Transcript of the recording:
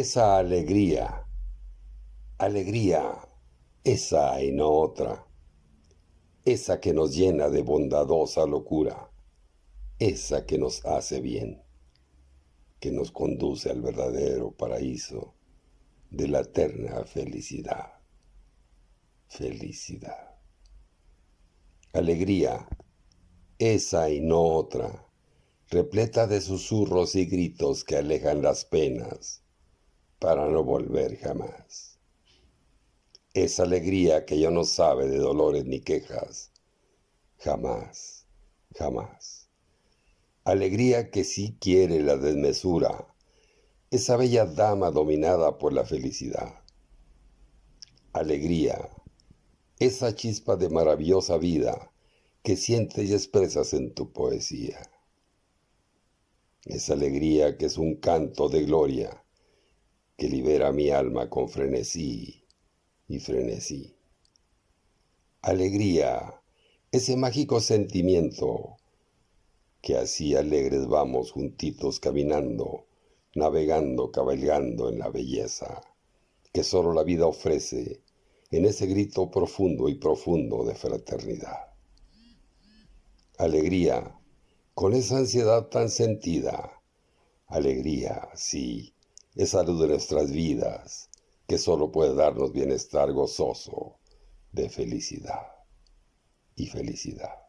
esa alegría, alegría, esa y no otra, esa que nos llena de bondadosa locura, esa que nos hace bien, que nos conduce al verdadero paraíso de la eterna felicidad, felicidad. Alegría, esa y no otra, repleta de susurros y gritos que alejan las penas para no volver jamás. Esa alegría que ya no sabe de dolores ni quejas, jamás, jamás. Alegría que sí quiere la desmesura, esa bella dama dominada por la felicidad. Alegría, esa chispa de maravillosa vida que sientes y expresas en tu poesía. Esa alegría que es un canto de gloria que libera mi alma con frenesí y frenesí. Alegría, ese mágico sentimiento que así alegres vamos juntitos caminando, navegando, cabalgando en la belleza que solo la vida ofrece en ese grito profundo y profundo de fraternidad. Alegría, con esa ansiedad tan sentida, alegría, sí, es salud de nuestras vidas que solo puede darnos bienestar gozoso de felicidad y felicidad.